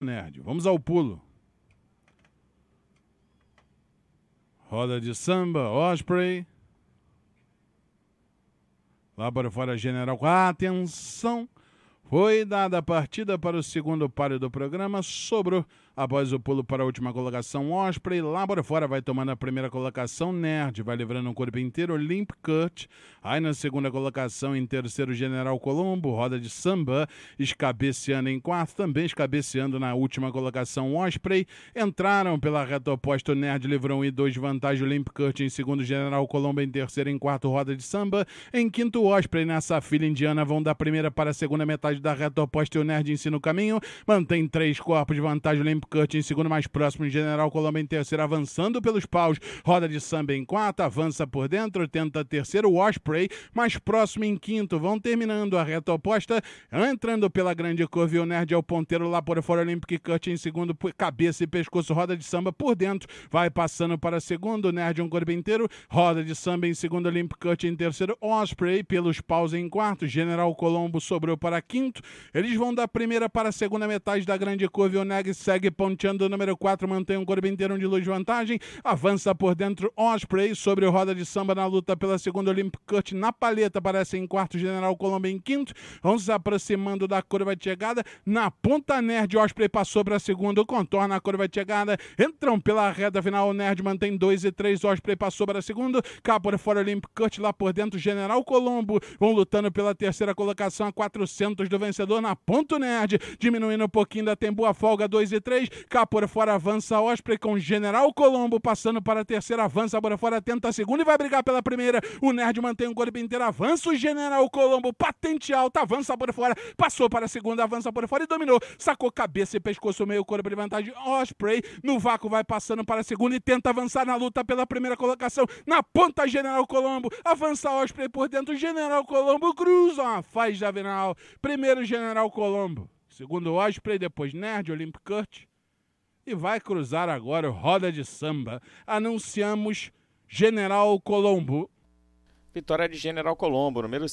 Nerd. Vamos ao pulo. Roda de samba, Osprey. Lá para fora, General. Atenção! Foi dada a partida para o segundo páreo do programa. Sobrou Após o pulo para a última colocação, Osprey, lá para fora, vai tomando a primeira colocação, Nerd, vai livrando um corpo inteiro, Limp Cut. Aí na segunda colocação, em terceiro, General Colombo, roda de samba, escabeceando em quarto, também escabeceando na última colocação, Osprey. Entraram pela reta oposta, Nerd livrou um e dois vantagem, Limp Cut em segundo, General Colombo em terceiro, em quarto, roda de samba. Em quinto, Osprey, nessa fila indiana, vão da primeira para a segunda metade da reta oposta, e o Nerd ensina o caminho, mantém três corpos de vantagem, Limp Kurt em segundo, mais próximo, General Colombo em terceiro, avançando pelos paus. Roda de samba em quarta, avança por dentro, tenta terceiro, Osprey, mais próximo em quinto. Vão terminando a reta oposta, entrando pela grande curva e o Nerd é o ponteiro lá por fora, Olympic Kurt em segundo, cabeça e pescoço, roda de samba por dentro, vai passando para segundo, Nerd é um corpo inteiro, roda de samba em segundo, Olympic Kurt em terceiro, Osprey pelos paus em quarto, General Colombo sobrou para quinto. Eles vão da primeira para a segunda metade da grande curva e o Nerd segue ponteando o número 4, mantém um corpo inteiro de luz de vantagem. Avança por dentro Osprey sobre o roda de samba na luta pela segunda Olympic Cut na paleta. aparece em quarto, General Colombo em quinto. Vamos se aproximando da curva de chegada. Na ponta Nerd, Osprey passou para a segunda contorna a curva de chegada. Entram pela reta final, Nerd mantém 2 e 3. Osprey passou para segunda, Cá por fora Olympic Cut, lá por dentro General Colombo. Vão lutando pela terceira colocação a 400 do vencedor na ponta Nerd. Diminuindo um pouquinho, ainda tem boa folga 2 e 3. 2. Capor fora avança Osprey com General Colombo passando para a terceira. Avança Bora fora, tenta a segunda e vai brigar pela primeira. O Nerd mantém o golpe inteiro. Avança o General Colombo, patente alta. Avança por fora, passou para a segunda. Avança por fora e dominou. Sacou cabeça e pescoço meio corpo de vantagem. Osprey no vácuo vai passando para a segunda e tenta avançar na luta pela primeira colocação. Na ponta, General Colombo. Avança Osprey por dentro. General Colombo cruza uma faixa final. Primeiro, General Colombo. Segundo Osprey, depois Nerd, Olympic Kurt e vai cruzar agora o Roda de Samba. Anunciamos General Colombo. Vitória de General Colombo, número